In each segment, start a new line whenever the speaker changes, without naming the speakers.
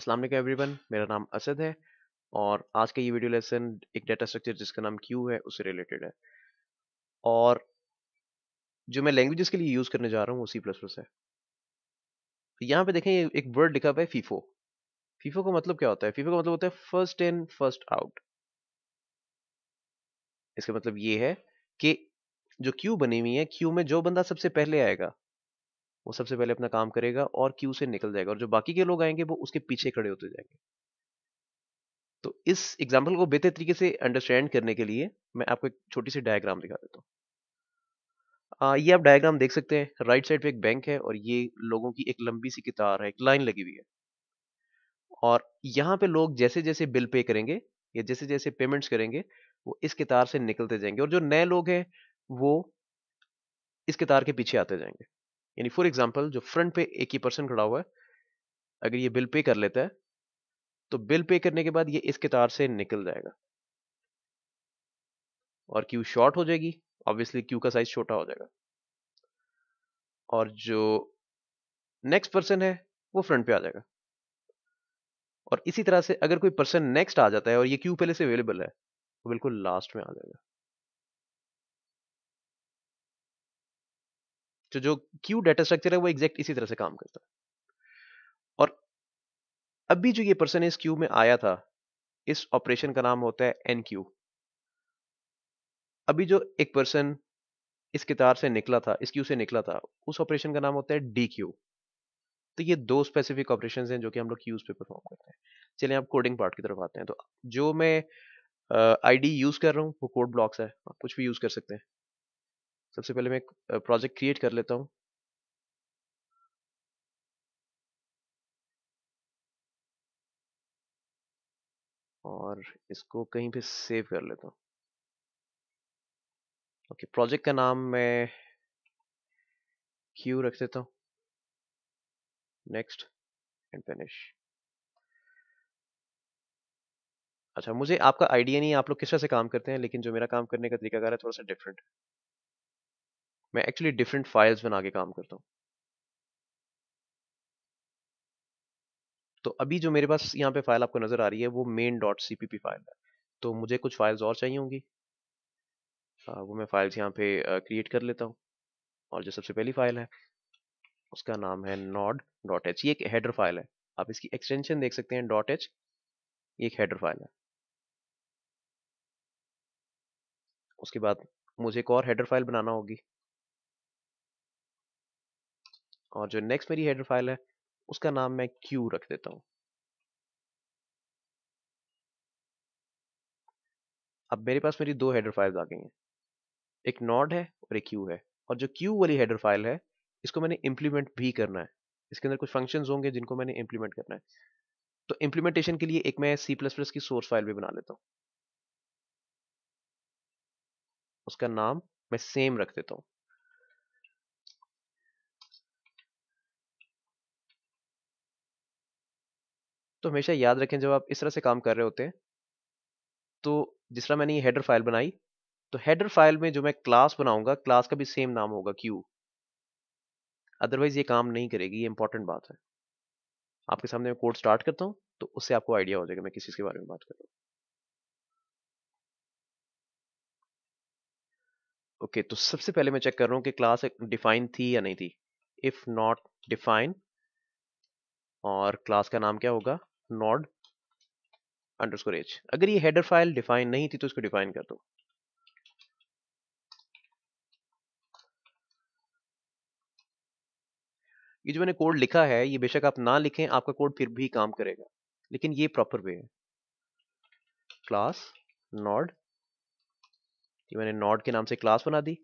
असलम वालेकुम एवरीवन मेरा नाम असद है और आज का ये वीडियो लेसन एक डाटा स्ट्रक्चर जिसका नाम क्यू है उससे रिलेटेड है और जो मैं लैंग्वेजेस के लिए यूज़ करने जा रहा हूँ वो सी प्लस प्लस है तो यहाँ पे देखें एक वर्ड लिखा हुआ है फीफो फीफो का मतलब क्या होता है फीफो का मतलब होता है फर्स्ट इन फर्स्ट आउट इसका मतलब ये है कि जो क्यू बनी हुई है क्यू में जो बंदा सबसे पहले आएगा वो सबसे पहले अपना काम करेगा और क्यू से निकल जाएगा और जो बाकी के लोग आएंगे वो उसके पीछे खड़े होते जाएंगे तो इस एग्जाम्पल को बेहतर तरीके से अंडरस्टैंड करने के लिए मैं आपको एक छोटी सी डायग्राम दिखा देता हूँ ये आप डायग्राम देख सकते हैं राइट साइड पे एक बैंक है और ये लोगों की एक लंबी सी कितार है एक लाइन लगी हुई है और यहाँ पे लोग जैसे जैसे बिल पे करेंगे या जैसे जैसे पेमेंट्स करेंगे वो इस कितार से निकलते जाएंगे और जो नए लोग हैं वो इस कितार के पीछे आते जाएंगे यानी फॉर एग्जाम्पल जो फ्रंट पे एक ही पर्सन खड़ा हुआ है अगर ये बिल पे कर लेता है तो बिल पे करने के बाद ये इस कतार से निकल जाएगा और क्यू शॉर्ट हो जाएगी ऑब्वियसली क्यू का साइज छोटा हो जाएगा और जो नेक्स्ट पर्सन है वो फ्रंट पे आ जाएगा और इसी तरह से अगर कोई पर्सन नेक्स्ट आ जाता है और ये क्यू पहले से अवेलेबल है वो बिल्कुल लास्ट में आ जाएगा तो जो क्यू डेटा स्ट्रक्चर है वो एग्जैक्ट इसी तरह से काम करता है और अभी जो ये पर्सन इस क्यू में आया था इस ऑपरेशन का नाम होता है एन क्यू अभी जो एक पर्सन इस कितार से निकला था इस क्यू से निकला था उस ऑपरेशन का नाम होता है डी क्यू तो ये दो स्पेसिफिक ऑपरेशन हैं जो कि हम लोग क्यूज पे परफॉर्म करते हैं चलिए आप कोडिंग पार्ट की तरफ आते हैं तो जो मैं आई डी यूज कर रहा हूँ वो कोड ब्लॉक्स है आप कुछ भी यूज कर सकते हैं सबसे पहले मैं एक प्रोजेक्ट क्रिएट कर लेता हूँ और इसको कहीं पे सेव कर लेता हूँ ओके प्रोजेक्ट का नाम मैं क्यू रख देता हूँ नेक्स्ट एंड फिनिश अच्छा मुझे आपका आइडिया नहीं है आप लोग किस तरह से काम करते हैं लेकिन जो मेरा काम करने का तरीकाकार है थोड़ा सा डिफरेंट मैं एक्चुअली डिफरेंट फाइल्स बना के काम करता हूँ तो अभी जो मेरे पास यहाँ पे फाइल आपको नज़र आ रही है वो मेन डॉट सी फाइल है तो मुझे कुछ फाइल्स और चाहिए होंगी वो मैं फाइल्स यहाँ पे क्रिएट कर लेता हूँ और जो सबसे पहली फाइल है उसका नाम है नॉड डॉट एच ये एक हेडर फाइल है आप इसकी एक्सटेंशन देख सकते हैं डॉट एच ये एक हेडर फाइल है उसके बाद मुझे एक और हेडर फाइल बनाना होगी और जो नेक्स्ट मेरी हेडर फाइल है उसका नाम मैं क्यू रख देता हूं अब मेरे पास मेरी दो हेडर फाइल्स आ गई हैं एक नॉड है और एक क्यू है और जो क्यू वाली हेडर फाइल है इसको मैंने इंप्लीमेंट भी करना है इसके अंदर कुछ फंक्शन होंगे जिनको मैंने इंप्लीमेंट करना है तो इंप्लीमेंटेशन के लिए एक मैं सी प्लस प्लस की सोर्स फाइल भी बना लेता हूँ उसका नाम मैं सेम रख देता हूँ तो हमेशा याद रखें जब आप इस तरह से काम कर रहे होते हैं तो जिस तरह मैंने ये हेडर फाइल बनाई तो हेडर फाइल में जो मैं क्लास बनाऊंगा क्लास का भी सेम नाम होगा क्यू अदरवाइज ये काम नहीं करेगी ये इंपॉर्टेंट बात है आपके सामने मैं कोड स्टार्ट करता हूँ तो उससे आपको आइडिया हो जाएगा मैं किस चीज़ के बारे में बात कर रहा हूँ ओके okay, तो सबसे पहले मैं चेक कर रहा हूँ कि क्लास डिफाइन थी या नहीं थी इफ नॉट डिफाइन और क्लास का नाम क्या होगा नॉड अंडरस्कोर एच अगर ये हेडर फाइल डिफाइन नहीं थी तो इसको डिफाइन कर दो ये जो मैंने कोड लिखा है ये बेशक आप ना लिखें आपका कोड फिर भी काम करेगा लेकिन ये प्रॉपर वे है क्लास नॉड ये मैंने नॉड के नाम से क्लास बना दी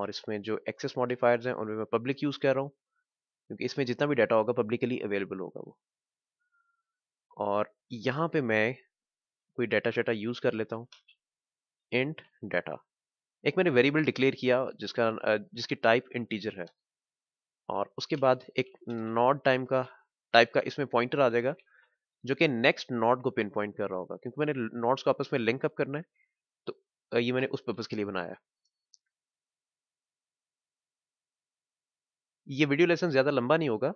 और इसमें जो एक्सेस मॉडिफायर्स हैं उनमें मैं पब्लिक यूज़ कर रहा हूँ क्योंकि इसमें जितना भी डाटा होगा पब्लिकली अवेलेबल होगा वो और यहाँ पे मैं कोई डाटा शाटा यूज़ कर लेता हूँ इंट डाटा एक मैंने वेरिएबल डिक्लेयर किया जिसका जिसकी टाइप इंटीजर है और उसके बाद एक नॉट टाइम का टाइप का इसमें पॉइंटर आ जाएगा जो कि नेक्स्ट नॉट को पिन पॉइंट कर रहा होगा क्योंकि मैंने नॉट्स को आपस में लिंक अप करना है तो ये मैंने उस पर्पज़ के लिए बनाया ये वीडियो लेसन ज़्यादा लंबा नहीं होगा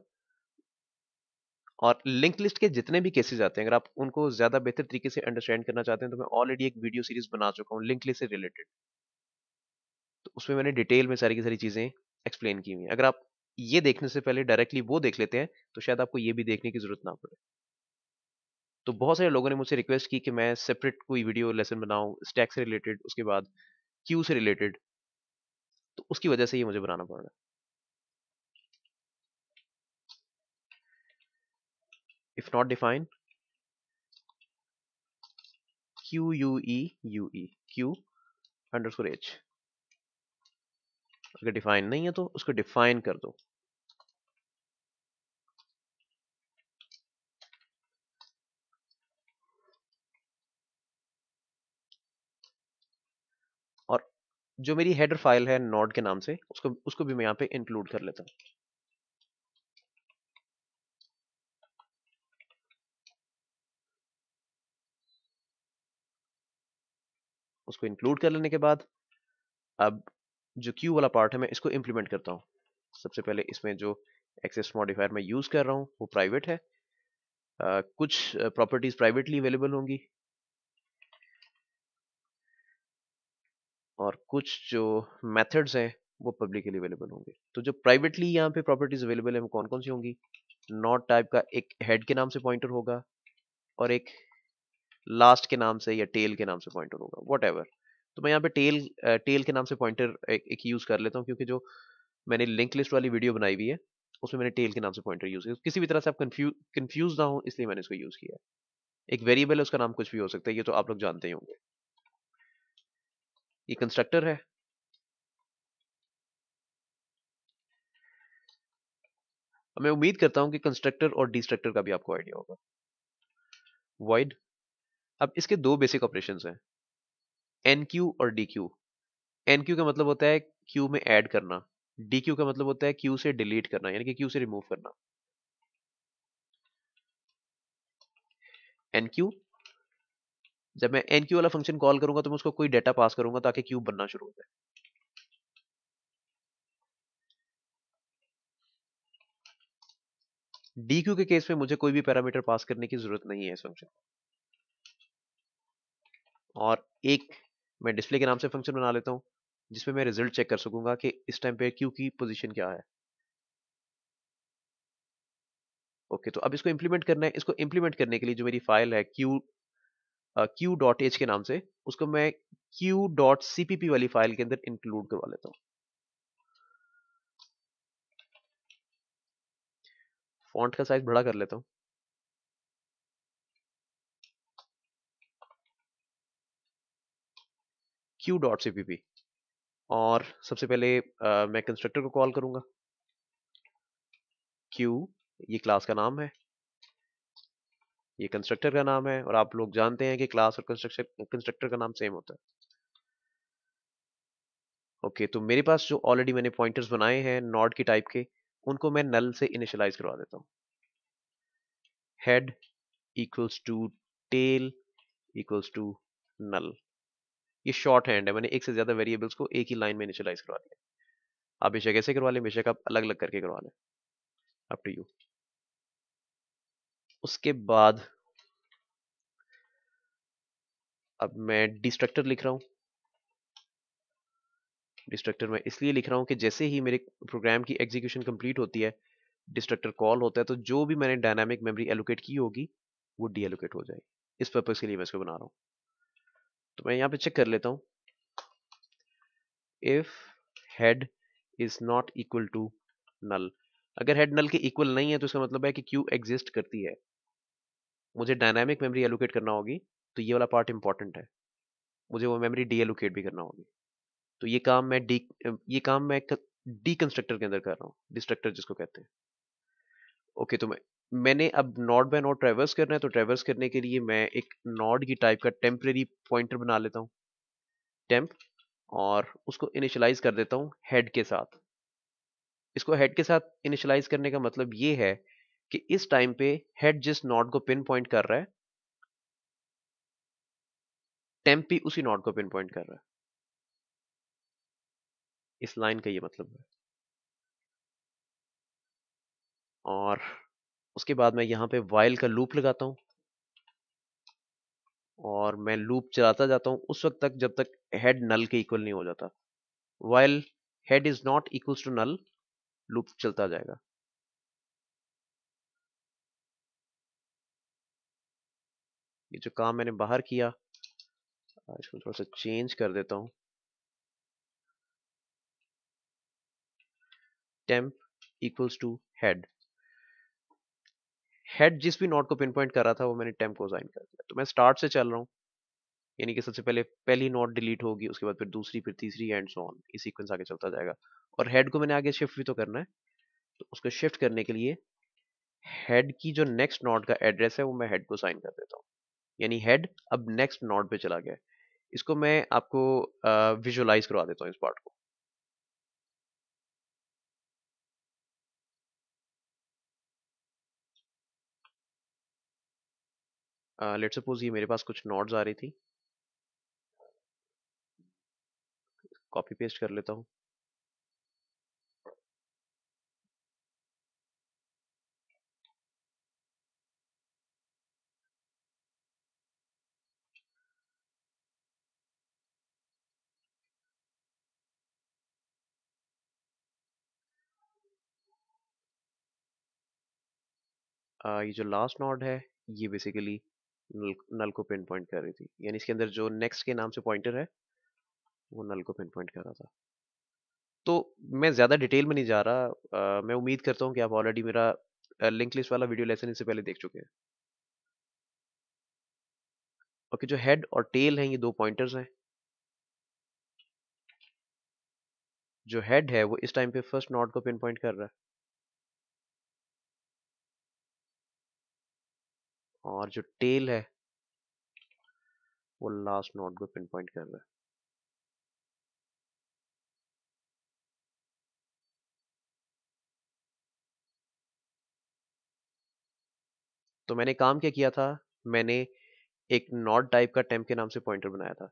और लिंक लिस्ट के जितने भी केसेज आते हैं अगर आप उनको ज्यादा बेहतर तरीके से अंडरस्टैंड करना चाहते हैं तो मैं ऑलरेडी एक वीडियो सीरीज बना चुका हूँ लिंक लिस्ट से रिलेटेड तो उसमें मैंने डिटेल में सारी की सारी चीजें एक्सप्लेन की हुई अगर आप ये देखने से पहले डायरेक्टली वो देख लेते हैं तो शायद आपको ये भी देखने की जरूरत ना पड़े तो बहुत सारे लोगों ने मुझसे रिक्वेस्ट की कि मैं सेपरेट कोई वीडियो लेसन बनाऊं स्टैक से रिलेटेड उसके बाद क्यू से रिलेटेड तो उसकी वजह से ये मुझे बनाना पड़ रहा है if not define q u e u e q underscore H अगर डिफाइन नहीं है तो उसको डिफाइन कर दो और जो मेरी हेडर फाइल है नॉट के नाम से उसको उसको भी मैं यहां पे इंक्लूड कर लेता हूं उसको इंक्लूड कर लेने के बाद अब जो क्यू वाला पार्ट है मैं इसको इम्प्लीमेंट करता हूँ सबसे पहले इसमें जो एक्सेस मॉडिफायर मैं यूज़ कर रहा हूँ वो प्राइवेट है uh, कुछ प्रॉपर्टीज़ प्राइवेटली अवेलेबल होंगी और कुछ जो मेथड्स हैं वो पब्लिकली अवेलेबल होंगे तो जो प्राइवेटली यहाँ पे प्रॉपर्टीज अवेलेबल है वो कौन कौन सी होंगी नॉट टाइप का एक हेड के नाम से पॉइंटर होगा और एक लास्ट के नाम से या टेल के नाम से पॉइंटर होगा वट तो मैं यहाँ पे टेल टेल के नाम से पॉइंटर एक, एक यूज़ कर लेता हूँ क्योंकि जो मैंने लिंक लिस्ट वाली वीडियो बनाई हुई है उसमें मैंने टेल के नाम से पॉइंटर यूज़ किया किसी भी तरह से आप कंफ्यूज ना हो इसलिए मैंने इसको यूज़ किया है एक वेरिएबल है उसका नाम कुछ भी हो सकता है ये तो आप लोग जानते ही होंगे ये कंस्ट्रक्टर है मैं उम्मीद करता हूं कि कंस्ट्रक्टर और डिस्ट्रक्टर का भी आपको आइडिया होगा वाइड अब इसके दो बेसिक ऑपरेशन हैं एन क्यू और डी क्यू एन क्यू का मतलब होता है क्यू में ऐड करना डी क्यू का मतलब होता है क्यू से डिलीट करना यानी कि क्यू से रिमूव करना एन क्यू जब मैं एन क्यू वाला फंक्शन कॉल करूंगा तो मैं उसको कोई डेटा पास करूंगा ताकि क्यू बनना शुरू हो जाए डी क्यू के केस में मुझे कोई भी पैरामीटर पास करने की जरूरत नहीं है इस फंक्शन और एक मैं डिस्प्ले के नाम से फंक्शन बना लेता हूँ जिसमें मैं रिजल्ट चेक कर सकूंगा कि इस टाइम पे क्यू की पोजीशन क्या है ओके तो अब इसको इम्प्लीमेंट करना है इसको इम्प्लीमेंट करने के लिए जो मेरी फाइल है क्यू क्यू डॉट एच के नाम से उसको मैं क्यू डॉट सीपीपी वाली फाइल के अंदर इंक्लूड करवा लेता हूँ फॉन्ट का साइज बड़ा कर लेता हूँ queue dot C P P और सबसे पहले आ, मैं कंस्ट्रक्टर को कॉल करूंगा क्यू ये क्लास का नाम है ये कंस्ट्रक्टर का नाम है और आप लोग जानते हैं कि क्लास और कंस्ट्रक्टर कंस्ट्रक्टर का नाम सेम होता है ओके okay, तो मेरे पास जो ऑलरेडी मैंने पॉइंटर्स बनाए हैं नॉट की टाइप के उनको मैं नल से इनिशलाइज करवा देता हूं head equals to tail equals to null ये शॉर्ट हैंड है मैंने एक से ज़्यादा वेरिएबल्स को एक ही लाइन में इनिशियलाइज करवा दिया आप बेशक ऐसे करवा लें बेशक आप अलग अलग करके करवा लें अप टू यू उसके बाद अब मैं डिस्ट्रक्टर लिख रहा हूं डिस्ट्रक्टर में इसलिए लिख रहा हूं कि जैसे ही मेरे प्रोग्राम की एग्जीक्यूशन कंप्लीट होती है डिस्ट्रक्टर कॉल होता है तो जो भी मैंने डायनामिक मेमोरी एलोकेट की होगी वो डी हो जाएगी इस पर्पज़ के लिए मैं इसको बना रहा हूं तो मैं यहां पे चेक कर लेता हूं if head is not equal to null अगर हेड नल के इक्वल नहीं है तो इसका मतलब है कि क्यू एग्जिस्ट करती है मुझे डायनामिक मेमोरी एलोकेट करना होगी तो ये वाला पार्ट इंपॉर्टेंट है मुझे वो मेमोरी डी एलोकेट भी करना होगी तो ये काम मैं डी ये काम मैं डी कंस्ट्रक्टर के अंदर कर रहा हूँ डिस्ट्रक्टर जिसको कहते हैं ओके तो मैं मैंने अब नॉड बाय नॉड ट्रेवर्स करना है तो ट्रेवर्स करने के लिए मैं एक नॉड की टाइप का टेम्प्रेरी पॉइंटर बना लेता हूँ टेम्प और उसको इनिशलाइज कर देता हूँ हेड के साथ इसको हेड के साथ इनिशलाइज करने का मतलब ये है कि इस टाइम पे हेड जिस नॉड को पिन पॉइंट कर रहा है टेम्प भी उसी नॉड को पिन पॉइंट कर रहा है इस लाइन का ये मतलब है और उसके बाद मैं यहाँ पे वाइल का लूप लगाता हूँ और मैं लूप चलाता जाता हूँ उस वक्त तक जब तक हेड नल के इक्वल नहीं हो जाता while head is not equals to null loop चलता जाएगा ये जो काम मैंने बाहर किया इसको थोड़ा सा चेंज कर देता हूँ temp equals to head head जिस भी नोट को पिन पॉइंट कर रहा था वो मैंने टेम्प को ज्वाइन कर दिया तो मैं स्टार्ट से चल रहा हूँ यानी कि सबसे पहले पहली नोट डिलीट होगी उसके बाद फिर दूसरी फिर तीसरी एंड सो ऑन इस सीक्वेंस आगे चलता जाएगा और हेड को मैंने आगे शिफ्ट भी तो करना है तो उसको शिफ्ट करने के लिए हेड की जो नेक्स्ट नोट का एड्रेस है वो मैं हेड को साइन कर देता हूँ यानी हेड अब नेक्स्ट नोट पे चला गया इसको मैं आपको विजुअलाइज करवा देता हूँ इस पार्ट को लेट सपोज ये मेरे पास कुछ नोट्स आ रही थी कॉपी पेस्ट कर लेता uh, ये जो लास्ट नोड है ये बेसिकली नल को पिन पॉइंट कर रही थी यानी इसके अंदर जो नेक्स्ट के नाम से पॉइंटर है वो नल को पिन पॉइंट कर रहा था तो मैं ज़्यादा डिटेल में नहीं जा रहा आ, मैं उम्मीद करता हूँ कि आप ऑलरेडी मेरा लिंक लिस्ट वाला वीडियो लेसन इससे पहले देख चुके हैं ओके जो हेड और टेल हैं ये दो पॉइंटर्स हैं जो हेड है वो इस टाइम पे फर्स्ट नॉट को पिन पॉइंट कर रहा है और जो टेल है वो लास्ट नोड को पिन पॉइंट कर रहा है तो मैंने काम क्या किया था मैंने एक नॉट टाइप का टेम्प के नाम से पॉइंटर बनाया था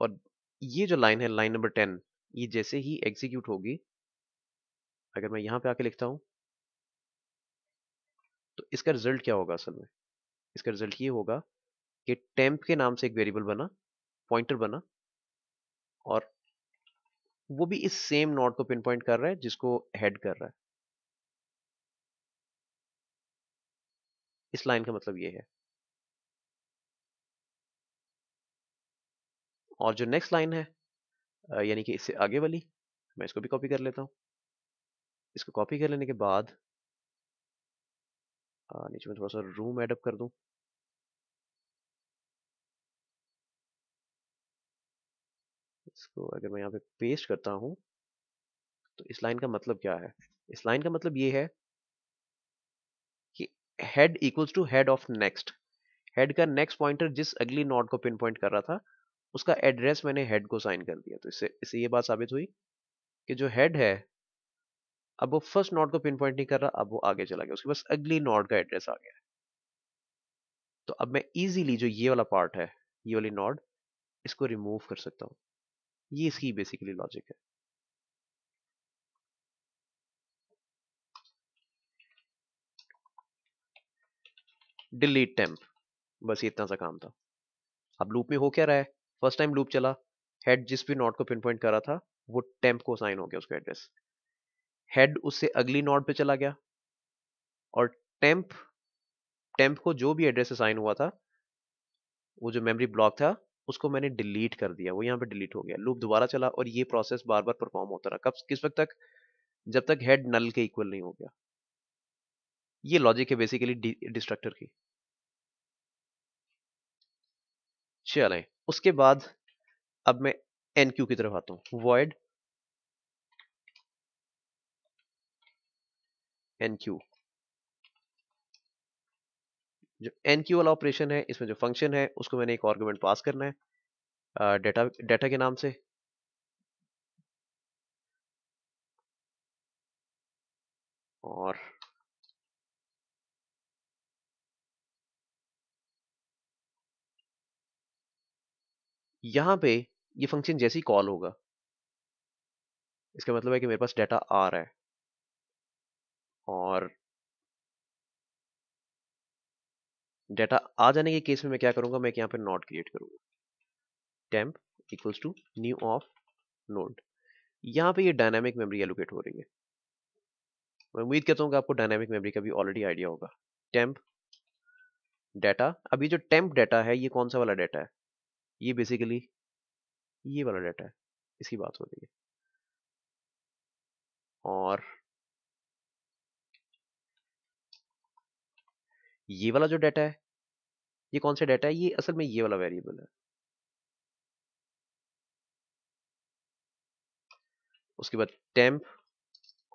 और ये जो लाइन है लाइन नंबर टेन ये जैसे ही एग्जीक्यूट होगी अगर मैं यहां पे आके लिखता हूं तो इसका रिजल्ट क्या होगा असल में इसका रिजल्ट ये होगा कि टेम्प के नाम से एक वेरिएबल बना पॉइंटर बना और वो भी इस सेम नोड को पिन पॉइंट कर रहा है जिसको हेड कर रहा है इस लाइन का मतलब ये है और जो नेक्स्ट लाइन है यानी कि इससे आगे वाली मैं इसको भी कॉपी कर लेता हूं इसको कॉपी कर लेने के बाद हाँ, नीचे में थोड़ा सा रूम एडअप कर दूँ इसको अगर मैं यहाँ पे पेस्ट करता हूँ तो इस लाइन का मतलब क्या है इस लाइन का मतलब ये है कि head equals to head of next head का नेक्स्ट पॉइंटर जिस अगली नोड को पिन पॉइंट कर रहा था उसका एड्रेस मैंने हेड को साइन कर दिया तो इससे इससे ये बात साबित हुई कि जो हेड है अब वो फर्स्ट नॉट को पिन पॉइंट नहीं कर रहा अब वो आगे चला गया उसके पास अगली नॉट का एड्रेस आ गया तो अब मैं इजीली जो ये वाला पार्ट है ये वाली नॉट इसको रिमूव कर सकता हूं ये इसकी बेसिकली लॉजिक है डिलीट टेम्प बस इतना सा काम था अब लूप में हो क्या रहा है फर्स्ट टाइम लूप चला हेड जिस भी नॉट को पिन पॉइंट करा था वो टेम्प को साइन हो गया उसका एड्रेस हेड उससे अगली नोड पे चला गया और टेम्प टेम्प को जो भी एड्रेस असाइन हुआ था वो जो मेमोरी ब्लॉक था उसको मैंने डिलीट कर दिया वो यहाँ पे डिलीट हो गया लूप दोबारा चला और ये प्रोसेस बार बार परफॉर्म होता रहा कब किस वक्त तक जब तक हेड नल के इक्वल नहीं हो गया ये लॉजिक है बेसिकली डिस्ट्रक्टर की चलें उसके बाद अब मैं एन की तरफ आता हूँ वॉइड एन क्यू जो एन क्यू वाला ऑपरेशन है इसमें जो फंक्शन है उसको मैंने एक ऑर्गूमेंट पास करना है डेटा डेटा के नाम से और यहां पे ये फंक्शन जैसी कॉल होगा इसका मतलब है कि मेरे पास डेटा आ रहा है और डेटा आ जाने के केस में मैं क्या करूंगा मैं यहाँ पे नोट क्रिएट करूंगा temp equals to new of node यहाँ पे ये डायनामिक मेमोरी एलोकेट हो रही है मैं उम्मीद करता हूँ कि आपको डायनामिक मेमोरी का भी ऑलरेडी आइडिया होगा टेम्प डाटा अब ये जो टेम्प डाटा है ये कौन सा वाला डाटा है ये बेसिकली ये वाला डाटा है इसकी बात हो रही है और ये वाला जो डाटा है ये कौन सा डाटा है ये असल में ये वाला वेरिएबल है उसके बाद टेम्प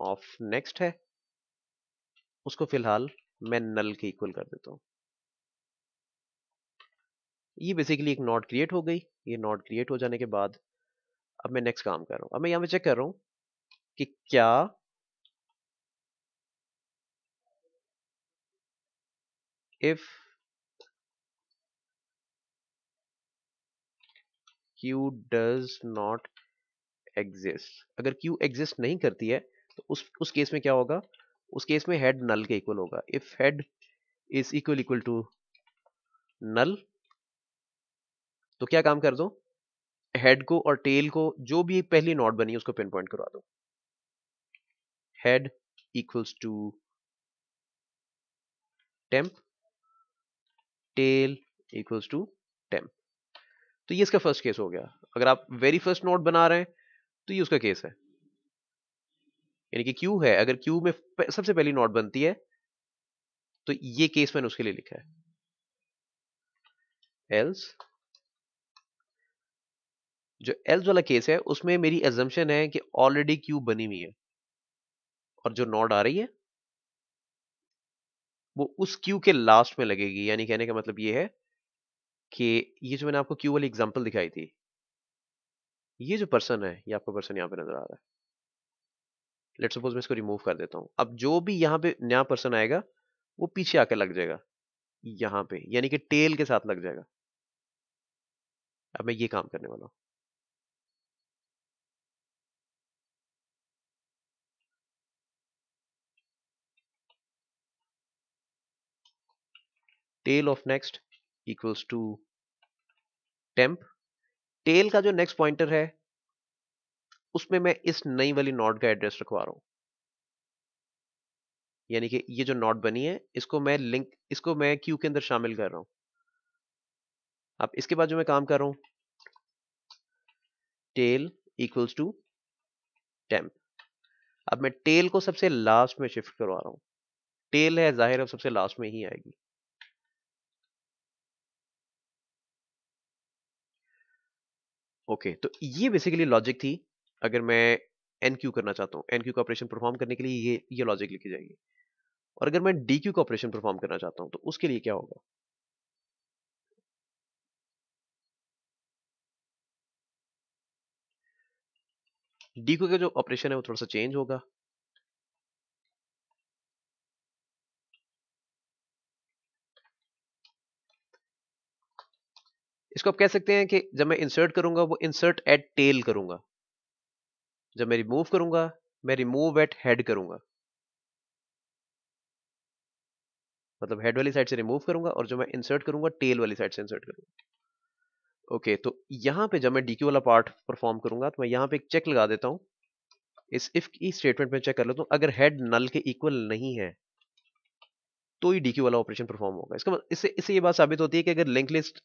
ऑफ नेक्स्ट है उसको फिलहाल मैं नल के इक्वल कर देता हूं ये बेसिकली एक नॉट क्रिएट हो गई ये नॉट क्रिएट हो जाने के बाद अब मैं नेक्स्ट काम कर रहा हूं अब मैं यहां पे चेक कर रहा हूं कि क्या if Q does not exist अगर Q exist नहीं करती है तो उस उस केस में क्या होगा उस केस में हेड नल के इक्वल होगा if head is equal equal to null तो क्या काम कर दो हेड को और टेल को जो भी पहली नॉट बनी उसको पिन पॉइंट करवा दो head equals to temp tail equals to temp तो ये इसका फर्स्ट केस हो गया अगर आप वेरी फर्स्ट नोट बना रहे हैं तो ये उसका केस है यानी कि क्यू है अगर क्यू में सबसे पहली नोट बनती है तो ये केस मैंने उसके लिए लिखा है एल्स जो एल्स वाला केस है उसमें मेरी एजम्पन है कि ऑलरेडी क्यू बनी हुई है और जो नोड आ रही है वो उस क्यू के लास्ट में लगेगी यानी कहने का मतलब ये है कि ये जो मैंने आपको क्यू वाली एग्जाम्पल दिखाई थी ये जो पर्सन है ये आपका पर्सन यहाँ पे नजर आ रहा है लेट सपोज मैं इसको रिमूव कर देता हूँ अब जो भी यहाँ पे नया पर्सन आएगा वो पीछे आकर लग जाएगा यहाँ पे यानी कि टेल के साथ लग जाएगा अब मैं ये काम करने वाला हूँ tail of next equals to temp tail का जो नेक्स्ट पॉइंटर है उसमें मैं इस नई वाली नॉट का एड्रेस रखवा रहा हूं यानी कि ये जो नॉट बनी है इसको मैं लिंक इसको मैं क्यू के अंदर शामिल कर रहा हूं अब इसके बाद जो मैं काम कर रहा हूं टेल इक्वल्स टू टेम्प अब मैं टेल को सबसे लास्ट में शिफ्ट करवा रहा हूं टेल है जाहिर है सबसे लास्ट में ही आएगी ओके तो ये बेसिकली लॉजिक थी अगर मैं एन क्यू करना चाहता हूँ एन क्यू का ऑपरेशन परफॉर्म करने के लिए ये ये लॉजिक लिखी जाएगी और अगर मैं डी क्यू का ऑपरेशन परफॉर्म करना चाहता हूँ तो उसके लिए क्या होगा डी क्यू का जो ऑपरेशन है वो थोड़ा सा चेंज होगा इसको आप कह सकते हैं कि जब मैं इंसर्ट करूंगा वो इंसर्ट एट टेल करूंगा जब मैं रिमूव करूंगा मैं रिमूव एट हेड करूंगा मतलब हेड वाली साइड से रिमूव करूंगा और जो मैं इंसर्ट करूंगा टेल वाली साइड से इंसर्ट करूंगा ओके okay, तो यहां पे जब मैं डीक्यू वाला पार्ट परफॉर्म करूंगा तो मैं यहां पे एक चेक लगा देता हूं इस इफ की स्टेटमेंट में चेक कर लेता हूं अगर हेड नल के इक्वल नहीं है तो ही डीक्यू वाला ऑपरेशन परफॉर्म होगा इसका मतलब, इससे इससे ये बात साबित होती है कि अगर लिंक लिस्ट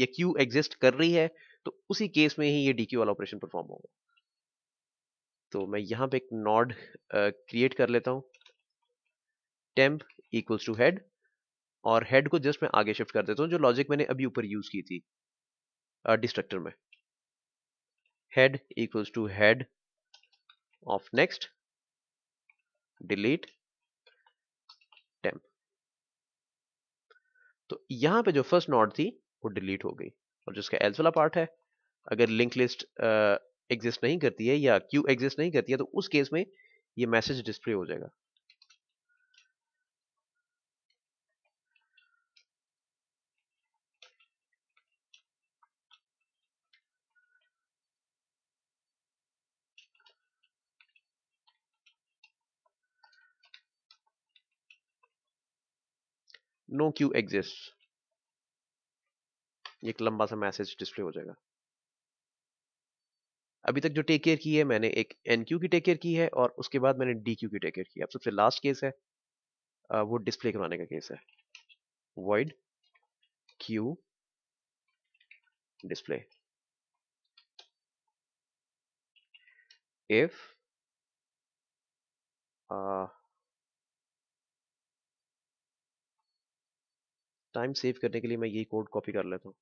या क्यू एग्जिस्ट कर रही है तो उसी केस में ही ये डी वाला ऑपरेशन परफॉर्म होगा तो मैं यहां पे एक नॉड क्रिएट uh, कर लेता हूं टेम्प इक्वल्स टू हेड और हेड को जस्ट मैं आगे शिफ्ट कर देता हूं जो लॉजिक मैंने अभी ऊपर यूज की थी डिस्ट्रक्टर uh, में head equals to head of next delete temp तो यहां पे जो फर्स्ट नॉड थी वो डिलीट हो गई और जिसका एल्स वाला पार्ट है अगर लिंक लिस्ट एग्जिस्ट नहीं करती है या क्यू एग्जिस्ट नहीं करती है तो उस केस में ये मैसेज डिस्प्ले हो जाएगा no queue exists एक लंबा सा मैसेज डिस्प्ले हो जाएगा अभी तक जो टेक केयर की है मैंने एक एन क्यू की टेक केयर की है और उसके बाद मैंने डी क्यू की टेक केयर की अब सबसे लास्ट केस है वो डिस्प्ले करवाने का केस है void queue display if time save करने के लिए मैं यही कोड कॉपी कर लेता हूँ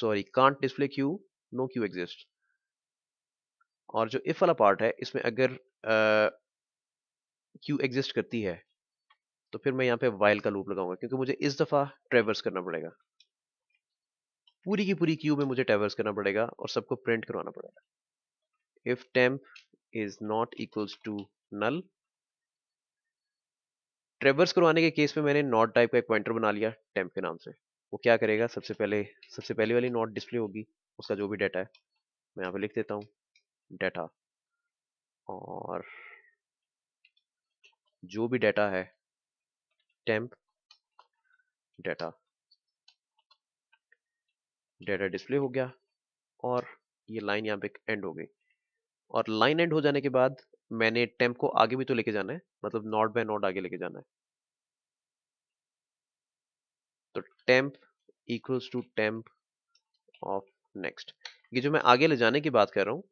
sorry can't display queue no queue exist और जो इफ वाला पार्ट है इसमें अगर क्यू uh, एग्जिस्ट करती है तो फिर मैं यहाँ पे वाइल का लूप लगाऊंगा क्योंकि मुझे इस दफा ट्रेवर्स करना पड़ेगा पूरी की पूरी क्यू में मुझे ट्रेवर्स करना पड़ेगा और सबको प्रिंट करवाना पड़ेगा if temp is not equals to null traverse करवाने के केस में मैंने नॉट टाइप का एक पॉइंटर बना लिया टेम्प के नाम से वो क्या करेगा सबसे पहले सबसे पहले वाली नॉट डिस्प्ले होगी उसका जो भी डाटा है मैं यहाँ पे लिख देता हूँ डाटा और जो भी डाटा है टेम्प डाटा डाटा डिस्प्ले हो गया और ये लाइन यहाँ पे एंड हो गई और लाइन एंड हो जाने के बाद मैंने टेम्प को आगे भी तो लेके जाना है मतलब नॉट बाय नॉट आगे लेके जाना है तो temp equals to temp of next ये जो मैं आगे ले जाने की बात कर रहा हूं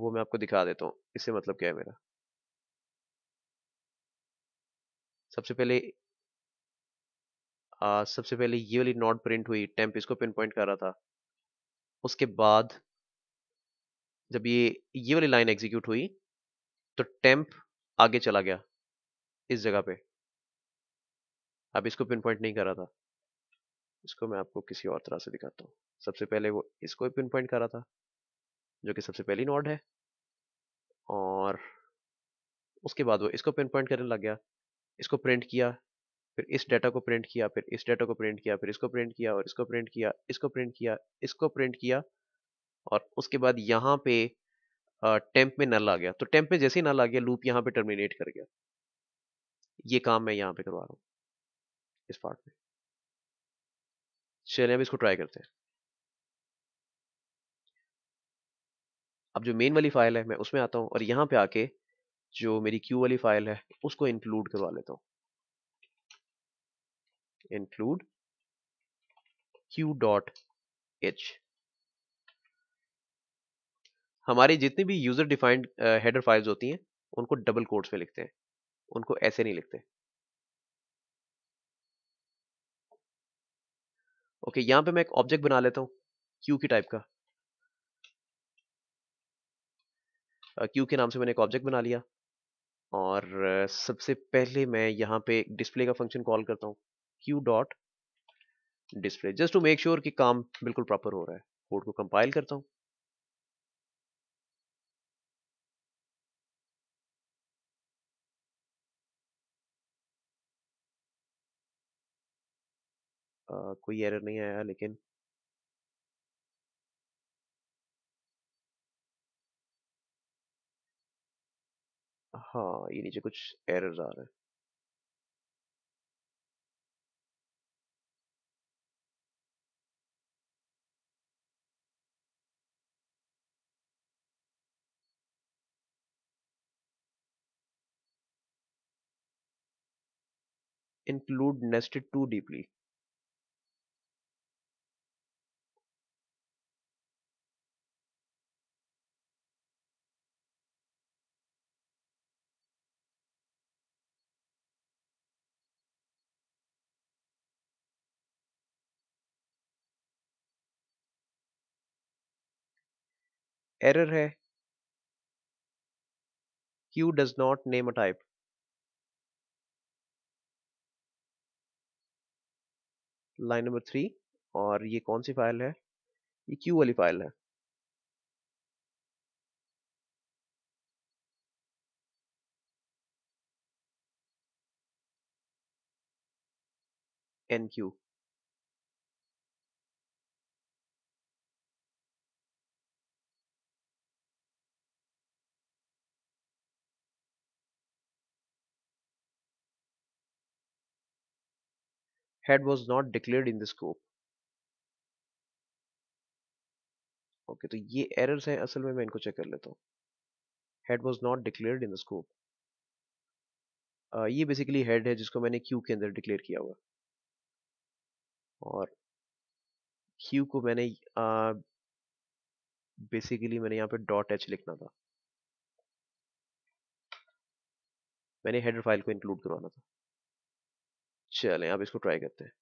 वो मैं आपको दिखा देता हूं इससे मतलब क्या है मेरा सबसे पहले आ, सबसे पहले ये वाली नॉट प्रिंट हुई टेम्प इसको पिन पॉइंट कर रहा था उसके बाद जब ये ये वाली लाइन एग्जीक्यूट हुई तो टेम्प आगे चला गया इस जगह पे अब इसको पिन पॉइंट नहीं करा था इसको मैं आपको किसी और तरह से दिखाता हूँ सबसे पहले वो इसको पिन पॉइंट करा था जो कि सबसे पहली नोड है और उसके बाद वो इसको पिन पॉइंट करने लग गया इसको प्रिंट किया फिर इस डाटा को प्रिंट किया फिर इस डाटा को प्रिंट किया फिर इसको प्रिंट किया और इसको प्रिंट किया इसको प्रिंट किया इसको प्रिंट किया और उसके बाद यहाँ पे टेम्प में नल आ गया तो टेम्प में जैसे ही नल आ गया लूप यहाँ पे टर्मिनेट कर गया ये काम मैं यहाँ पे करवा रहा हूँ इस पार्ट में चलिए अब इसको ट्राई करते हैं अब जो मेन वाली फाइल है मैं उसमें आता हूँ और यहाँ पे आके जो मेरी क्यू वाली फाइल है उसको इंक्लूड करवा लेता हूँ इंक्लूड क्यू डॉट एच हमारी जितनी भी यूजर डिफाइंड हेडर फाइल्स होती हैं उनको डबल कोर्ट्स में लिखते हैं उनको ऐसे नहीं लिखते ओके यहां पे मैं एक ऑब्जेक्ट बना लेता हूँ क्यू की टाइप का क्यू के नाम से मैंने एक ऑब्जेक्ट बना लिया और सबसे पहले मैं यहां पे डिस्प्ले का फंक्शन कॉल करता हूं queue dot display just to make sure कि काम बिल्कुल प्रॉपर हो रहा है कोड को कंपाइल करता हूँ कोई एरर नहीं आया लेकिन हाँ ये नीचे कुछ एरर्स आ रहे हैं include nested too deeply error है Q does not name a type line number three और ये कौन सी फाइल है ये Q वाली फाइल है enqueue head was not declared in the scope okay okay, तो ये एरर्स हैं असल में मैं इनको चेक कर लेता हूँ head was not declared in the scope ये बेसिकली हेड है जिसको मैंने क्यू के अंदर डिक्लेयर किया हुआ और क्यू को मैंने बेसिकली uh, मैंने यहाँ पे डॉट एच लिखना था मैंने हेडर फाइल को इंक्लूड करवाना था चलें अब इसको ट्राई करते हैं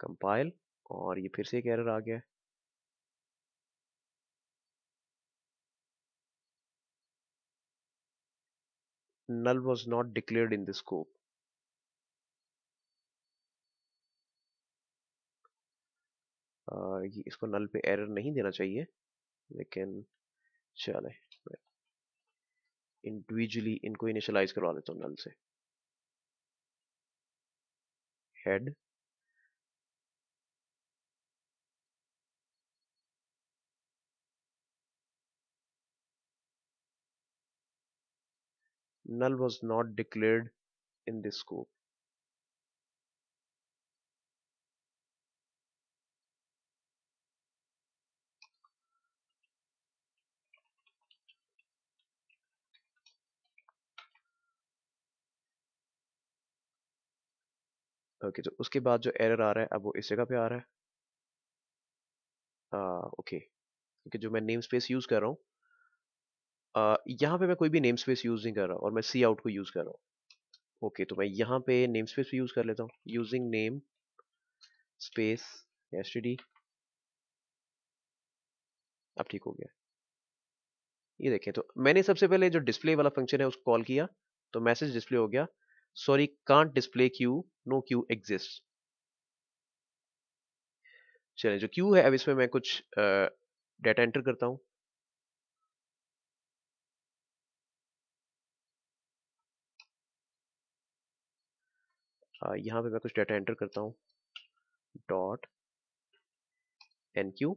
कंपाइल और ये फिर से एक एरर आ गया है was not declared in the scope इसको नल पे एरर नहीं देना चाहिए लेकिन चले इंडिविजुअली इनको इनिशियलाइज करवा देता हूं नल से head null was not declared in this scope okay okay, तो उसके बाद जो एरर आ रहा है अब वो इस जगह पे आ रहा है ओके uh, okay. जो मैं नेम स्पेस यूज़ कर रहा हूँ uh, यहाँ पे मैं कोई भी नेम स्पेस यूज़ नहीं कर रहा और मैं सी आउट को यूज़ कर रहा हूँ ओके okay, तो मैं यहाँ पे नेम स्पेस भी यूज़ कर लेता हूँ यूजिंग नेम स्पेस एस अब ठीक हो गया ये देखें तो मैंने सबसे पहले जो डिस्प्ले वाला फंक्शन है उसको कॉल किया तो मैसेज डिस्प्ले हो गया sorry can't display queue no queue exists चले जो क्यू है अब इसमें मैं कुछ डाटा एंटर करता हूं हाँ, यहां पे मैं कुछ डाटा एंटर करता हूं dot enqueue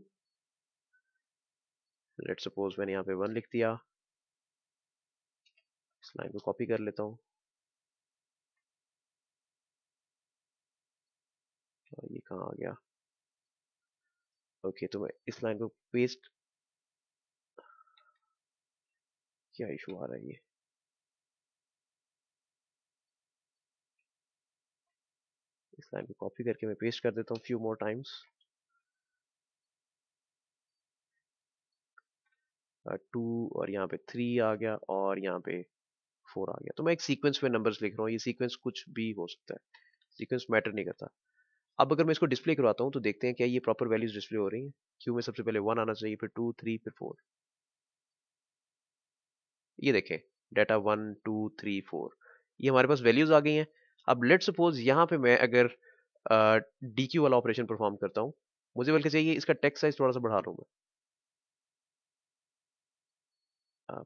let suppose मैंने यहां पे वन लिख दिया इस लाइन को कॉपी कर लेता हूं कहाँ आ गया ओके okay, तो मैं इस लाइन को पेस्ट क्या इशू आ रहा है ये इस लाइन को कॉपी करके मैं पेस्ट कर देता हूँ फ्यू मोर टाइम्स टू और यहाँ पे थ्री आ गया और यहाँ पे फोर आ गया तो मैं एक सीक्वेंस में नंबर्स लिख रहा हूँ ये सीक्वेंस कुछ भी हो सकता है सीक्वेंस मैटर नहीं करता अब अगर मैं इसको डिस्प्ले करवाता हूँ तो देखते हैं क्या ये प्रॉपर वैल्यूज डिस्प्ले हो रही है क्यू में सबसे पहले वन आना चाहिए फिर टू थ्री फिर फोर ये देखें data one two three four ये हमारे पास वैल्यूज आ गई हैं अब लेट सपोज यहाँ पे मैं अगर डी क्यू वाला ऑपरेशन परफॉर्म करता हूँ मुझे बल्कि चाहिए इसका टेक्स्ट साइज थोड़ा सा बढ़ा लूँ मैं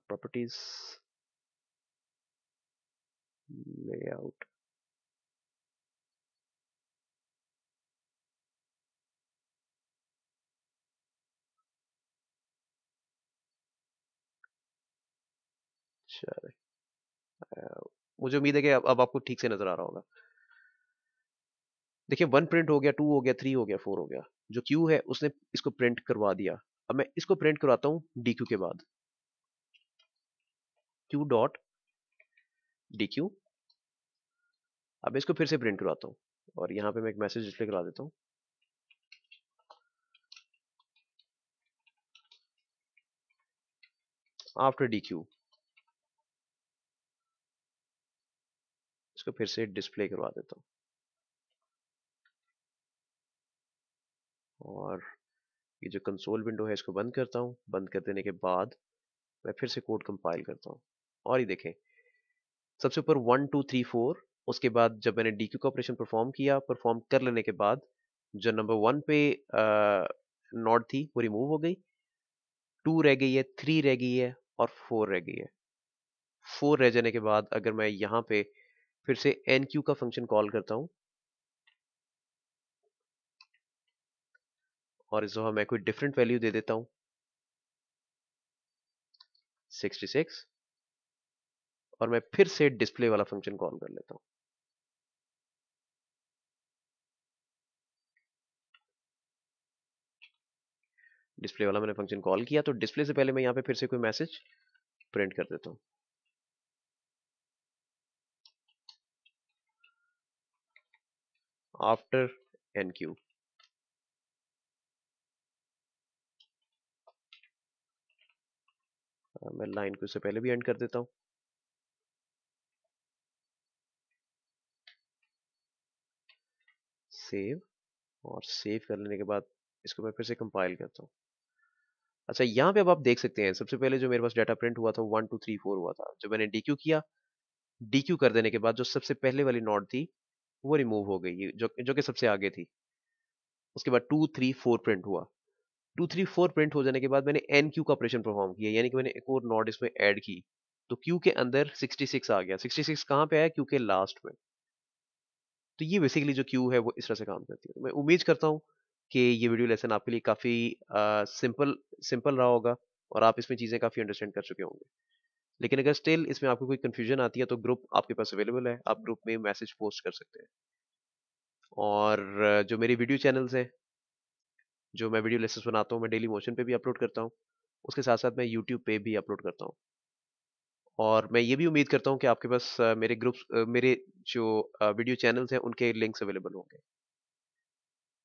प्रॉपर्टीज लेआउट अच्छा मुझे उम्मीद है कि अब, आपको ठीक से नजर आ रहा होगा देखिए वन प्रिंट हो गया टू हो गया थ्री हो गया फोर हो गया जो क्यू है उसने इसको प्रिंट करवा दिया अब मैं इसको प्रिंट करवाता हूँ डी के बाद क्यू डॉट डी अब इसको फिर से प्रिंट करवाता हूँ और यहाँ पे मैं एक मैसेज डिस्प्ले करा देता हूँ आफ्टर डी क्यू इसको फिर से डिस्प्ले करवा देता हूँ और ये जो कंसोल विंडो है इसको बंद करता हूँ बंद कर देने के बाद मैं फिर से कोड कंपाइल करता हूँ और ये देखें सबसे ऊपर वन टू थ्री फोर उसके बाद जब मैंने डी का ऑपरेशन परफॉर्म किया परफॉर्म कर लेने के बाद जो नंबर वन पे नॉट थी वो रिमूव हो गई टू रह गई है थ्री रह गई है और फोर रह गई है फोर रह जाने के बाद अगर मैं यहाँ पे फिर से एन क्यू का फंक्शन कॉल करता हूं और इसको मैं कोई डिफरेंट वैल्यू दे देता हूं 66 और मैं फिर से डिस्प्ले वाला फंक्शन कॉल कर लेता हूं डिस्प्ले वाला मैंने फंक्शन कॉल किया तो डिस्प्ले से पहले मैं यहां पे फिर से कोई मैसेज प्रिंट कर देता हूं after NQ. हाँ, मैं लाइन को इससे पहले भी एंड कर देता हूं सेव और सेव कर लेने के बाद इसको मैं फिर से कंपाइल करता हूं अच्छा यहां पे अब आप देख सकते हैं सबसे पहले जो मेरे पास डाटा प्रिंट हुआ था वन टू थ्री फोर हुआ था जो मैंने डी किया डी कर देने के बाद जो सबसे पहले वाली नोट थी वो रिमूव हो गई जो जो कि सबसे आगे थी उसके बाद टू थ्री फोर प्रिंट हुआ टू थ्री फोर प्रिंट हो जाने के बाद मैंने एन क्यू का ऑपरेशन परफॉर्म किया यानी कि मैंने एक और नॉट इसमें ऐड की तो क्यू के अंदर 66 आ गया 66 सिक्स कहाँ पर आया क्यू के लास्ट में तो ये बेसिकली जो क्यू है वो इस तरह से काम करती है तो मैं उम्मीद करता हूँ कि ये वीडियो लेसन आपके लिए काफ़ी सिंपल सिंपल रहा होगा और आप इसमें चीज़ें काफ़ी अंडरस्टैंड कर चुके होंगे लेकिन अगर स्टिल इसमें आपको कोई कन्फ्यूजन आती है तो ग्रुप आपके पास अवेलेबल है आप ग्रुप में मैसेज पोस्ट कर सकते हैं और जो मेरी वीडियो चैनल्स हैं जो मैं वीडियो लेसन बनाता हूँ मैं डेली मोशन पे भी अपलोड करता हूँ उसके साथ साथ मैं यूट्यूब पे भी अपलोड करता हूँ और मैं ये भी उम्मीद करता हूँ कि आपके पास मेरे ग्रुप्स मेरे जो वीडियो चैनल्स हैं उनके लिंक्स अवेलेबल होंगे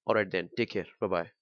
और at then take care bye bye